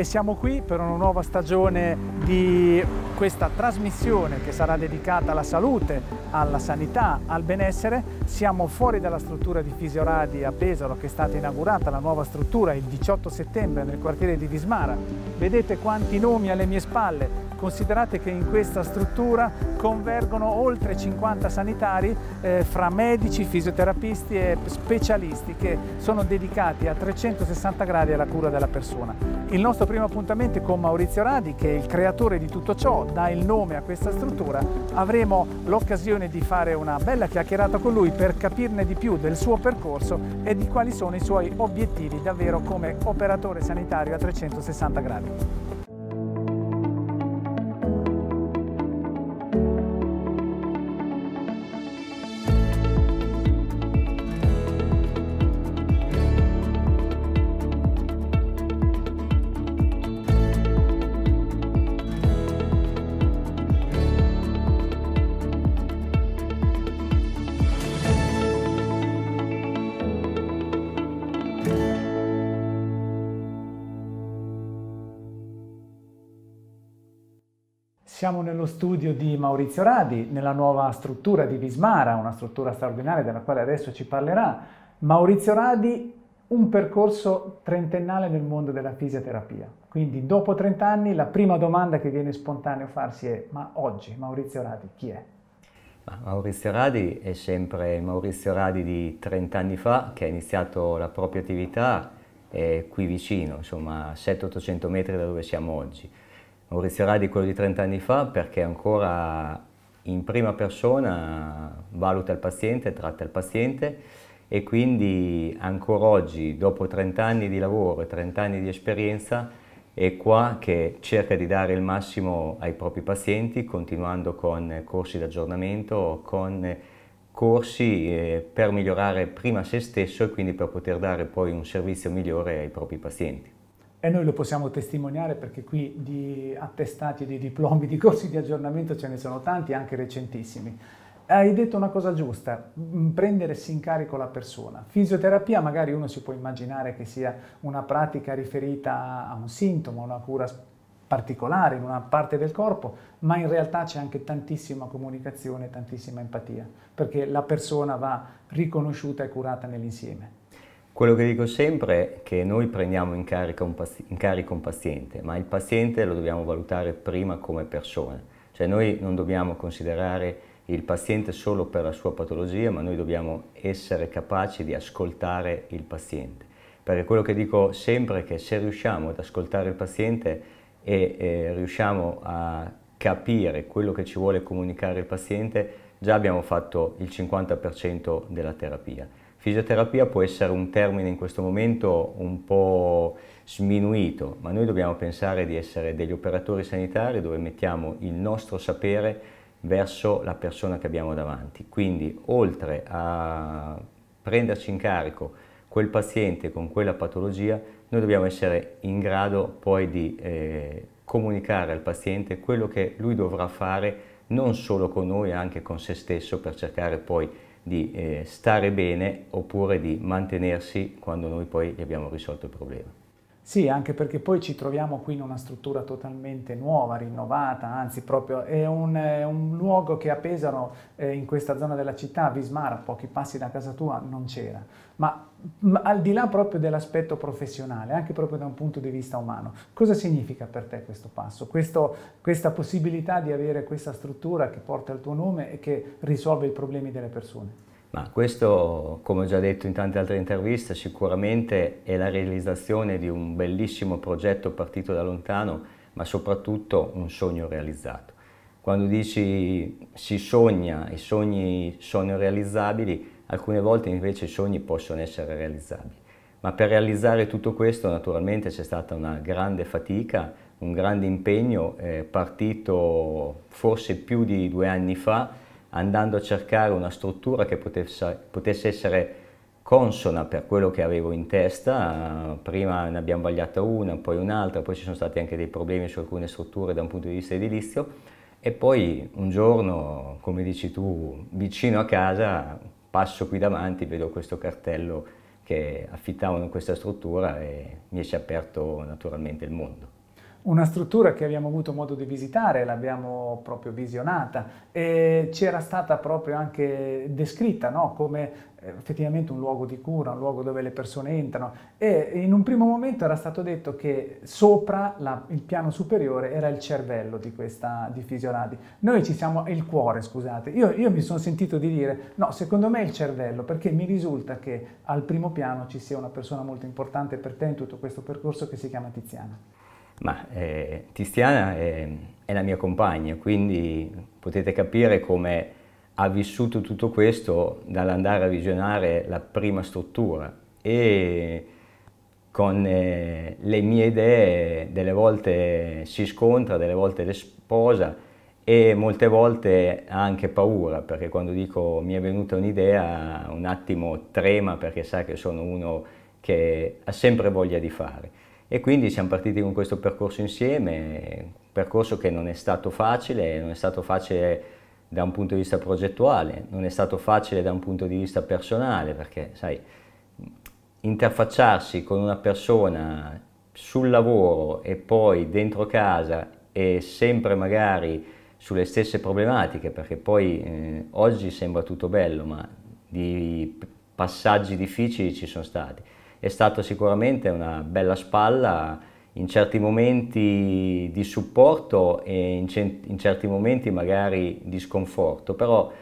e siamo qui per una nuova stagione di questa trasmissione che sarà dedicata alla salute, alla sanità, al benessere. Siamo fuori dalla struttura di Fisioradi a Pesaro che è stata inaugurata la nuova struttura il 18 settembre nel quartiere di Vismara. Vedete quanti nomi alle mie spalle, Considerate che in questa struttura convergono oltre 50 sanitari eh, fra medici, fisioterapisti e specialisti che sono dedicati a 360 gradi alla cura della persona. Il nostro primo appuntamento è con Maurizio Radi che è il creatore di tutto ciò, dà il nome a questa struttura. Avremo l'occasione di fare una bella chiacchierata con lui per capirne di più del suo percorso e di quali sono i suoi obiettivi davvero come operatore sanitario a 360 gradi. Siamo nello studio di Maurizio Radi, nella nuova struttura di Vismara, una struttura straordinaria della quale adesso ci parlerà. Maurizio Radi, un percorso trentennale nel mondo della fisioterapia. Quindi dopo 30 anni la prima domanda che viene spontaneo farsi è ma oggi Maurizio Radi chi è? Maurizio Radi è sempre Maurizio Radi di 30 anni fa che ha iniziato la propria attività eh, qui vicino, insomma a 700-800 metri da dove siamo oggi non rischierà di quello di 30 anni fa perché ancora in prima persona valuta il paziente, tratta il paziente e quindi ancora oggi, dopo 30 anni di lavoro e 30 anni di esperienza, è qua che cerca di dare il massimo ai propri pazienti, continuando con corsi di aggiornamento, con corsi eh, per migliorare prima se stesso e quindi per poter dare poi un servizio migliore ai propri pazienti. E noi lo possiamo testimoniare perché qui di attestati, di diplomi, di corsi di aggiornamento ce ne sono tanti, anche recentissimi. Hai detto una cosa giusta, prendersi in carico la persona. Fisioterapia magari uno si può immaginare che sia una pratica riferita a un sintomo, una cura particolare in una parte del corpo, ma in realtà c'è anche tantissima comunicazione, tantissima empatia, perché la persona va riconosciuta e curata nell'insieme. Quello che dico sempre è che noi prendiamo in, un in carico un paziente, ma il paziente lo dobbiamo valutare prima come persona. Cioè noi non dobbiamo considerare il paziente solo per la sua patologia, ma noi dobbiamo essere capaci di ascoltare il paziente. Perché quello che dico sempre è che se riusciamo ad ascoltare il paziente e eh, riusciamo a capire quello che ci vuole comunicare il paziente, già abbiamo fatto il 50% della terapia. Fisioterapia può essere un termine in questo momento un po' sminuito, ma noi dobbiamo pensare di essere degli operatori sanitari dove mettiamo il nostro sapere verso la persona che abbiamo davanti. Quindi oltre a prenderci in carico quel paziente con quella patologia, noi dobbiamo essere in grado poi di eh, comunicare al paziente quello che lui dovrà fare non solo con noi, anche con se stesso per cercare poi di di eh, stare bene oppure di mantenersi quando noi poi abbiamo risolto il problema. Sì, anche perché poi ci troviamo qui in una struttura totalmente nuova, rinnovata, anzi proprio è un, è un luogo che a Pesaro, eh, in questa zona della città, a Vismara, pochi passi da casa tua, non c'era. Ma, ma al di là proprio dell'aspetto professionale, anche proprio da un punto di vista umano, cosa significa per te questo passo? Questo, questa possibilità di avere questa struttura che porta il tuo nome e che risolve i problemi delle persone? Ma questo, come ho già detto in tante altre interviste, sicuramente è la realizzazione di un bellissimo progetto partito da lontano, ma soprattutto un sogno realizzato. Quando dici si sogna, i sogni sono realizzabili, alcune volte invece i sogni possono essere realizzabili. Ma per realizzare tutto questo naturalmente c'è stata una grande fatica, un grande impegno eh, partito forse più di due anni fa andando a cercare una struttura che potesse, potesse essere consona per quello che avevo in testa, prima ne abbiamo vagliata una, poi un'altra, poi ci sono stati anche dei problemi su alcune strutture da un punto di vista edilizio e poi un giorno, come dici tu, vicino a casa, passo qui davanti, vedo questo cartello che affittavano questa struttura e mi si è aperto naturalmente il mondo. Una struttura che abbiamo avuto modo di visitare, l'abbiamo proprio visionata e ci era stata proprio anche descritta no? come eh, effettivamente un luogo di cura, un luogo dove le persone entrano e in un primo momento era stato detto che sopra la, il piano superiore era il cervello di questa di Fisioradi. Noi ci siamo, il cuore scusate, io, io mi sono sentito di dire no, secondo me è il cervello perché mi risulta che al primo piano ci sia una persona molto importante per te in tutto questo percorso che si chiama Tiziana. Ma eh, Tiziana è, è, la mia compagna, quindi potete capire come ha vissuto tutto questo dall'andare a visionare la prima struttura e con eh, le mie idee delle volte si scontra, delle volte le sposa e molte volte ha anche paura perché quando dico mi è venuta un'idea un attimo trema perché sa che sono uno che ha sempre voglia di fare. E quindi siamo partiti con questo percorso insieme, un percorso che non è stato facile, non è stato facile da un punto di vista progettuale, non è stato facile da un punto di vista personale, perché sai, interfacciarsi con una persona sul lavoro e poi dentro casa e sempre magari sulle stesse problematiche, perché poi eh, oggi sembra tutto bello, ma di passaggi difficili ci sono stati. È stata sicuramente una bella spalla in certi momenti di supporto e in, in certi momenti magari di sconforto, però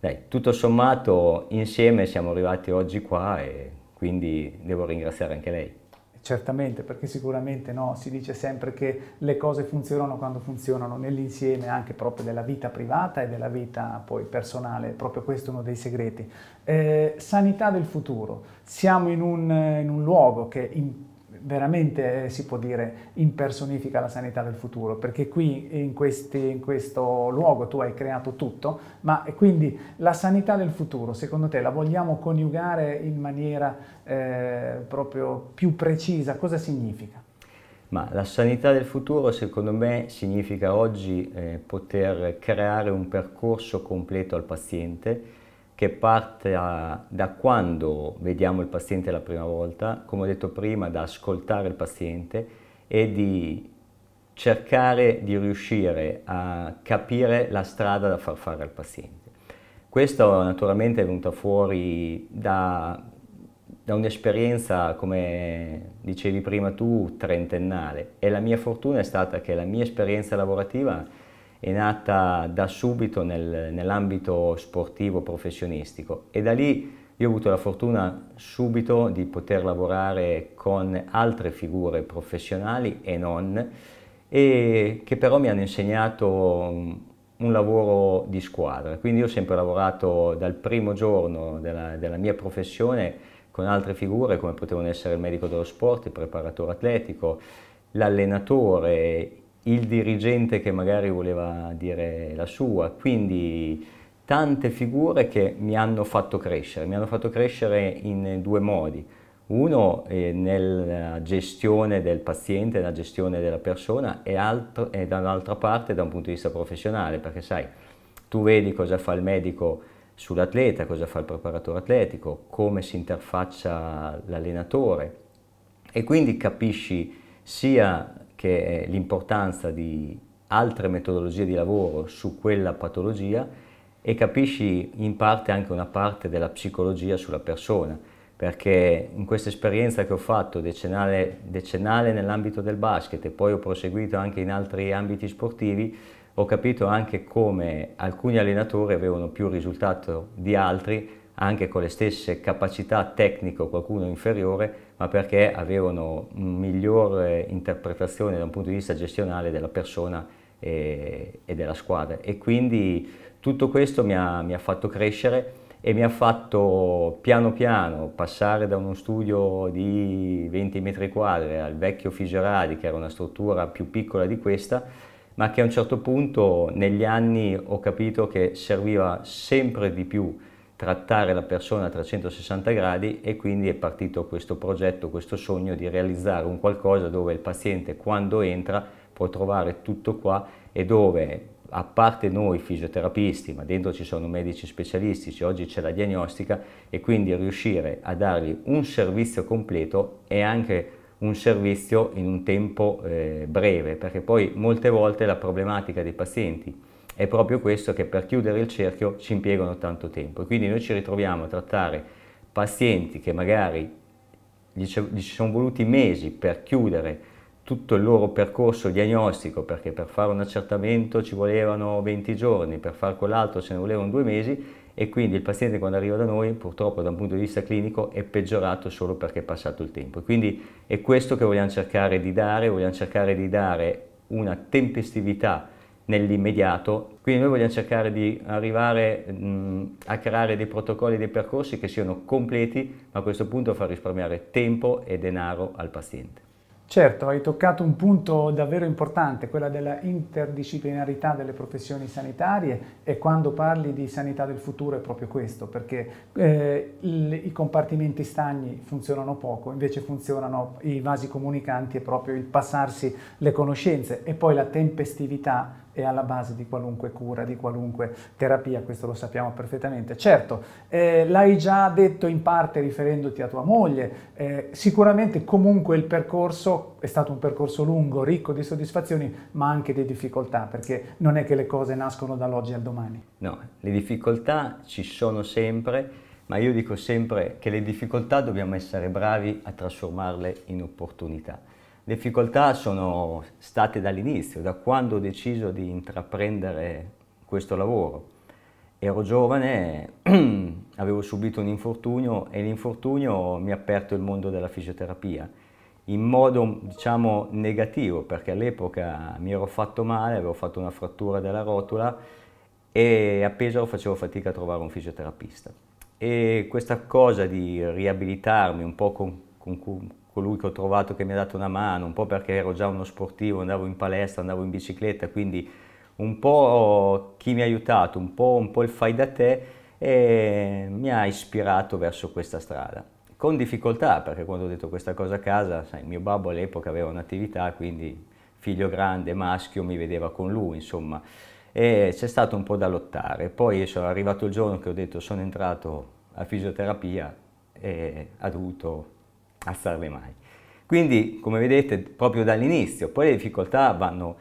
dai, tutto sommato insieme siamo arrivati oggi qua e quindi devo ringraziare anche lei certamente, perché sicuramente no, si dice sempre che le cose funzionano quando funzionano nell'insieme anche proprio della vita privata e della vita poi personale, proprio questo è uno dei segreti. Eh, sanità del futuro, siamo in un, eh, in un luogo che in veramente si può dire impersonifica la sanità del futuro, perché qui in, questi, in, questo luogo tu hai creato tutto, ma quindi la sanità del futuro, secondo te la vogliamo coniugare in maniera eh, proprio più precisa? Cosa significa? Ma la sanità del futuro secondo me significa oggi eh, poter creare un percorso completo al paziente che parte da quando vediamo il paziente la prima volta, come ho detto prima, da ascoltare il paziente e di cercare di riuscire a capire la strada da far fare al paziente. Questo naturalmente è venuto fuori da, da un'esperienza, come dicevi prima tu, trentennale e la mia fortuna è stata che la mia esperienza lavorativa è nata da subito nel, nell'ambito sportivo professionistico e da lì io ho avuto la fortuna subito di poter lavorare con altre figure professionali e non, e che però mi hanno insegnato mm, un lavoro di squadra. Quindi io ho sempre lavorato dal primo giorno della, della mia professione con altre figure come potevano essere il medico dello sport, il preparatore atletico, l'allenatore, il dirigente che magari voleva dire la sua, quindi tante figure che mi hanno fatto crescere, mi hanno fatto crescere in due modi. Uno eh, nella gestione del paziente, nella gestione della persona e, altro, e dall'altra parte da un punto di vista professionale, perché sai, tu vedi cosa fa il medico sull'atleta, cosa fa il preparatore atletico, come si interfaccia l'allenatore e quindi capisci sia che è l'importanza di altre metodologie di lavoro su quella patologia e capisci in parte anche una parte della psicologia sulla persona, perché in questa esperienza che ho fatto decennale, decennale nell'ambito del basket e poi ho proseguito anche in altri ambiti sportivi, ho capito anche come alcuni allenatori avevano più risultato di altri, anche con le stesse capacità tecnico, qualcuno inferiore, ma perché avevano una migliore interpretazione da un punto di vista gestionale della persona e, e della squadra. E quindi tutto questo mi ha, mi ha fatto crescere e mi ha fatto piano piano passare da uno studio di 20 metri quadri al vecchio Figeradi, che era una struttura più piccola di questa, ma che a un certo punto negli anni ho capito che serviva sempre di più trattare la persona a 360 gradi e quindi è partito questo progetto, questo sogno di realizzare un qualcosa dove il paziente quando entra può trovare tutto qua e dove a parte noi fisioterapisti, ma dentro ci sono medici specialistici, oggi c'è la diagnostica e quindi riuscire a dargli un servizio completo e anche un servizio in un tempo eh, breve, perché poi molte volte la problematica dei pazienti è proprio questo che per chiudere il cerchio ci impiegano tanto tempo. Quindi noi ci ritroviamo a trattare pazienti che magari gli ci sono voluti mesi per chiudere tutto il loro percorso diagnostico, perché per fare un accertamento ci volevano 20 giorni, per fare quell'altro ce ne volevano due mesi e quindi il paziente quando arriva da noi purtroppo da un punto di vista clinico è peggiorato solo perché è passato il tempo. quindi è questo che vogliamo cercare di dare, vogliamo cercare di dare una tempestività nell'immediato. Quindi noi vogliamo cercare di arrivare mh, a creare dei protocolli, dei percorsi che siano completi, ma a questo punto far risparmiare tempo e denaro al paziente. Certo, hai toccato un punto davvero importante, quella della interdisciplinarità delle professioni sanitarie e quando parli di sanità del futuro è proprio questo, perché eh, il, i compartimenti stagni funzionano poco, invece funzionano i vasi comunicanti e proprio il passarsi le conoscenze e poi la tempestività è alla base di qualunque cura, di qualunque terapia, questo lo sappiamo perfettamente. Certo, eh, l'hai già detto in parte riferendoti a tua moglie, eh, sicuramente comunque il percorso è stato un percorso lungo, ricco di soddisfazioni, ma anche di difficoltà, perché non è che le cose nascono dall'oggi al domani. No, le difficoltà ci sono sempre, ma io dico sempre che le difficoltà dobbiamo essere bravi a trasformarle in opportunità difficoltà sono state dall'inizio, da quando ho deciso di intraprendere questo lavoro. Ero giovane, avevo subito un infortunio e l'infortunio mi ha aperto il mondo della fisioterapia in modo diciamo negativo perché all'epoca mi ero fatto male, avevo fatto una frattura della rotola e a Pesaro facevo fatica a trovare un fisioterapista e questa cosa di riabilitarmi un po' con, con, colui che ho trovato che mi ha dato una mano, un po' perché ero già uno sportivo, andavo in palestra, andavo in bicicletta, quindi un po' chi mi ha aiutato, un po', un po il fai da te e mi ha ispirato verso questa strada. Con difficoltà, perché quando ho detto questa cosa a casa, sai, mio babbo all'epoca aveva un'attività, quindi figlio grande, maschio, mi vedeva con lui, insomma, e c'è stato un po' da lottare. Poi sono arrivato il giorno che ho detto sono entrato a fisioterapia e ha dovuto alzare le mani. Quindi, come vedete, proprio dall'inizio, poi le difficoltà vanno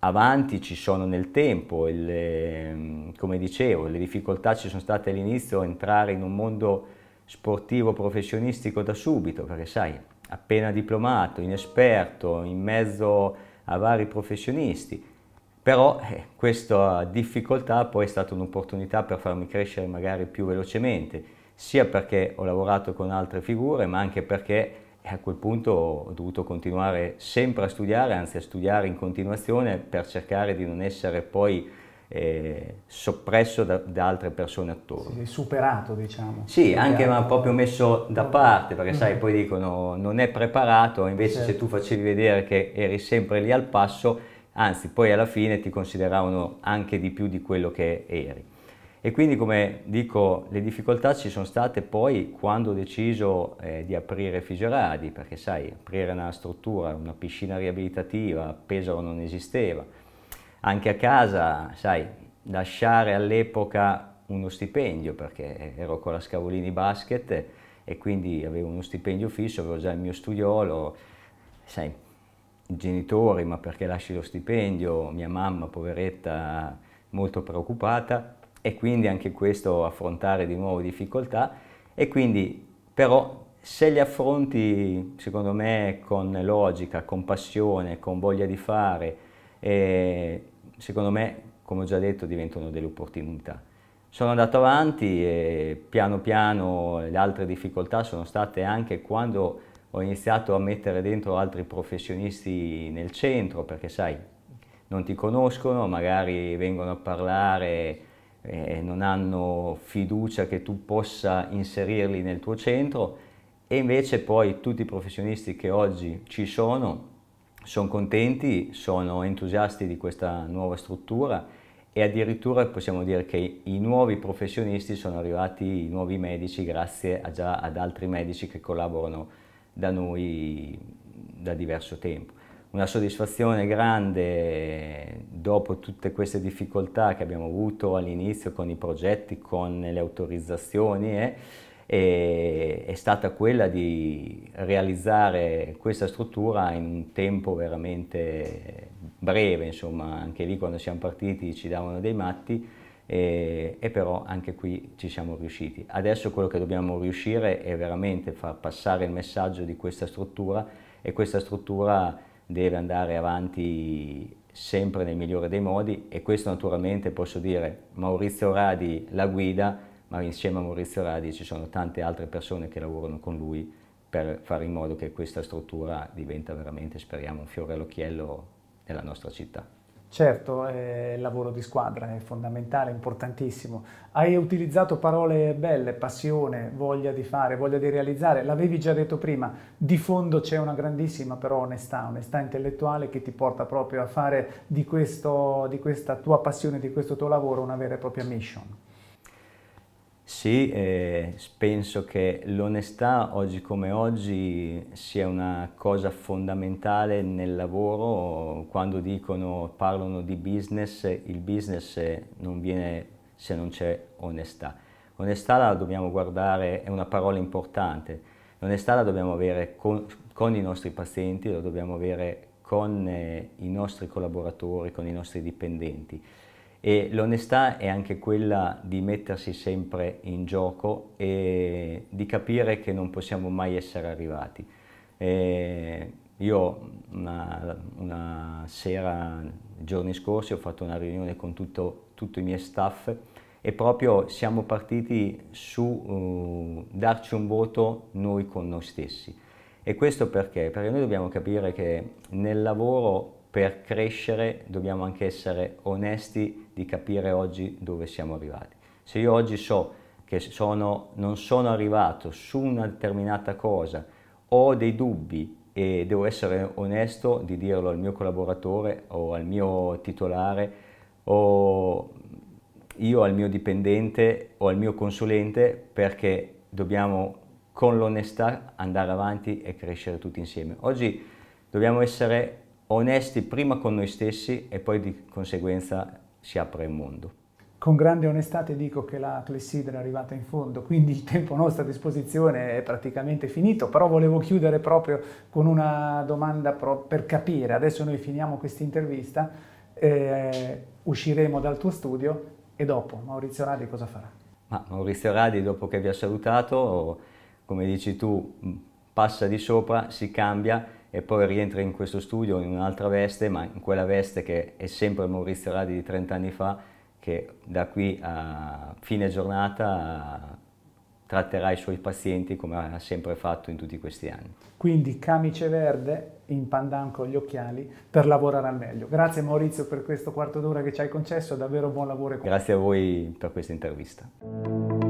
avanti, ci sono nel tempo, il, ehm, come dicevo, le difficoltà ci sono state all'inizio, entrare in un mondo sportivo professionistico da subito, perché sai, appena diplomato, inesperto, in mezzo a vari professionisti, però eh, questa difficoltà poi è stata un'opportunità per farmi crescere magari più velocemente, sia perché ho lavorato con altre figure, ma anche perché eh, a quel punto ho dovuto continuare sempre a studiare, anzi a studiare in continuazione per cercare di non essere poi eh, soppresso da, da, altre persone attorno. Sì, superato diciamo. Sì, anche ma proprio messo da parte, perché sai, mm. poi dicono non è preparato, invece certo. se tu facevi vedere che eri sempre lì al passo, anzi poi alla fine ti consideravano anche di più di quello che eri. E quindi, come dico, le difficoltà ci sono state poi quando ho deciso eh, di aprire Figeradi, perché sai, aprire una struttura, una piscina riabilitativa, Pesaro non esisteva. Anche a casa, sai, lasciare all'epoca uno stipendio, perché ero con la Scavolini Basket e quindi avevo uno stipendio fisso, avevo già il mio studiolo, sai, genitori, ma perché lasci lo stipendio? Mia mamma, poveretta, molto preoccupata e quindi anche questo affrontare di nuovo difficoltà e quindi però se li affronti secondo me con logica, con passione, con voglia di fare, eh, secondo me come ho già detto diventano delle opportunità. Sono andato avanti e piano piano le altre difficoltà sono state anche quando ho iniziato a mettere dentro altri professionisti nel centro perché sai non ti conoscono, magari vengono a parlare eh, non hanno fiducia che tu possa inserirli nel tuo centro e invece poi tutti i professionisti che oggi ci sono sono contenti, sono entusiasti di questa nuova struttura e addirittura possiamo dire che i nuovi professionisti sono arrivati, i nuovi medici, grazie già ad altri medici che collaborano da noi da diverso tempo una soddisfazione grande dopo tutte queste difficoltà che abbiamo avuto all'inizio con i progetti, con le autorizzazioni. Eh, è stata quella di realizzare questa struttura in un tempo veramente breve, insomma, anche lì quando siamo partiti ci davano dei matti e, e, però anche qui ci siamo riusciti. Adesso quello che dobbiamo riuscire è veramente far passare il messaggio di questa struttura e questa struttura deve andare avanti sempre nel migliore dei modi e questo naturalmente posso dire Maurizio Radi la guida, ma insieme a Maurizio Radi ci sono tante altre persone che lavorano con lui per fare in modo che questa struttura diventa veramente, speriamo, un fiore all'occhiello della nostra città. Certo, il lavoro di squadra è fondamentale, importantissimo. Hai utilizzato parole belle, passione, voglia di fare, voglia di realizzare, l'avevi già detto prima, di fondo c'è una grandissima però onestà, onestà intellettuale che ti porta proprio a fare di, questo, di questa tua passione, di questo tuo lavoro una vera e propria mission. Sì, eh, penso che l'onestà oggi come oggi sia una cosa fondamentale nel lavoro. Quando dicono, parlano di business, il business non viene se non c'è onestà. Onestà la dobbiamo guardare, è una parola importante. L'onestà la dobbiamo avere con, con i nostri pazienti, la dobbiamo avere con eh, i nostri collaboratori, con i nostri dipendenti e l'onestà è anche quella di mettersi sempre in gioco e di capire che non possiamo mai essere arrivati. E io una, una, sera, giorni scorsi, ho fatto una riunione con tutto, tutto il mio staff e proprio siamo partiti su uh, darci un voto noi con noi stessi. E questo perché? Perché noi dobbiamo capire che nel lavoro per crescere dobbiamo anche essere onesti di capire oggi dove siamo arrivati. Se io oggi so che sono, non sono arrivato su una determinata cosa, ho dei dubbi e devo essere onesto di dirlo al mio collaboratore o al mio titolare o io al mio dipendente o al mio consulente perché dobbiamo con l'onestà andare avanti e crescere tutti insieme. Oggi dobbiamo essere onesti prima con noi stessi e poi di conseguenza si apre il mondo. Con grande onestà ti dico che la clessidra è arrivata in fondo, quindi il tempo a nostra disposizione è praticamente finito, però volevo chiudere proprio con una domanda per capire, adesso noi finiamo questa intervista, eh, usciremo dal tuo studio e dopo Maurizio Radi cosa farà? Ma Maurizio Radi dopo che vi ha salutato, come dici tu, passa di sopra, si cambia, e poi rientra in questo studio in un'altra veste, ma in quella veste che è sempre Maurizio Radi di 30 anni fa, che da qui a fine giornata tratterà i suoi pazienti come ha sempre fatto in tutti questi anni. Quindi camice verde in pandan con gli occhiali per lavorare al meglio. Grazie Maurizio per questo quarto d'ora che ci hai concesso, davvero buon lavoro. E Grazie a voi per questa intervista.